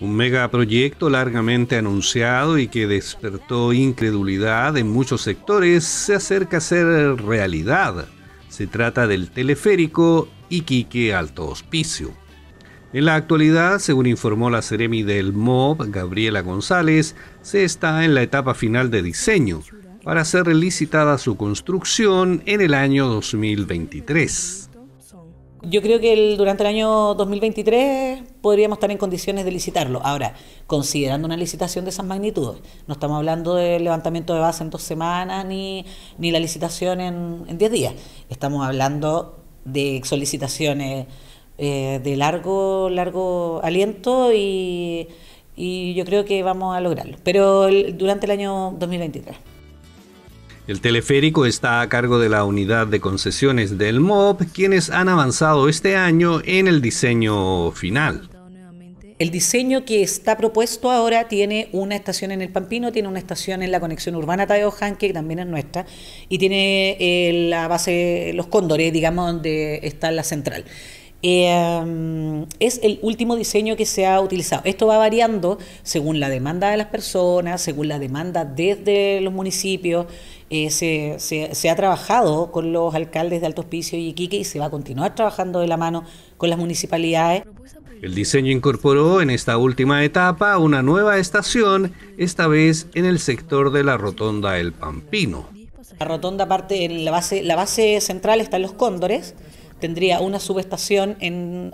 Un megaproyecto largamente anunciado y que despertó incredulidad en muchos sectores se acerca a ser realidad. Se trata del teleférico Iquique Alto Hospicio. En la actualidad, según informó la Ceremi del MOB, Gabriela González, se está en la etapa final de diseño para ser licitada su construcción en el año 2023. Yo creo que durante el año 2023 podríamos estar en condiciones de licitarlo. Ahora, considerando una licitación de esas magnitudes, no estamos hablando del levantamiento de base en dos semanas ni, ni la licitación en, diez días, estamos hablando de solicitaciones eh, de largo, largo aliento y, yo creo que vamos a lograrlo, pero durante el año 2023. El teleférico está a cargo de la unidad de concesiones del MOB, quienes han avanzado este año en el diseño final. El diseño que está propuesto ahora tiene una estación en el Pampino, tiene una estación en la conexión urbana Tadeo que también es nuestra, y tiene eh, la base, los cóndores, digamos, donde está la central. Eh, es el último diseño que se ha utilizado. Esto va variando según la demanda de las personas, según la demanda desde los municipios. Eh, se, ha trabajado con los alcaldes de Alto Hospicio y Iquique y se va a continuar trabajando de la mano con las municipalidades. El diseño incorporó en esta última etapa una nueva estación, esta vez en el sector de la Rotonda El Pampino. La rotonda parte en la base, la base central está en Los Cóndores, tendría una subestación en,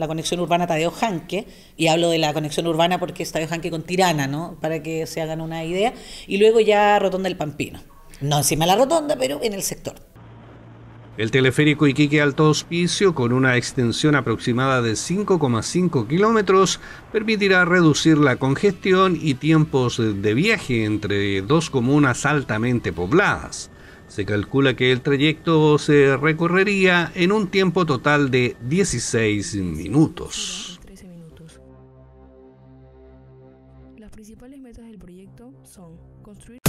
la conexión urbana Tadeo Janque, y hablo de la conexión urbana porque es Tadeo Janque con Tirana, ¿no? Para que se hagan una idea, y luego ya Rotonda El Pampino. No encima de la rotonda, pero en el sector. El teleférico Iquique Alto Hospicio, con una extensión aproximada de 5,5 kilómetros, permitirá reducir la congestión y tiempos de viaje entre dos comunas altamente pobladas. Se calcula que el trayecto se recorrería en un tiempo total de 16 minutos. principales metas del proyecto son construir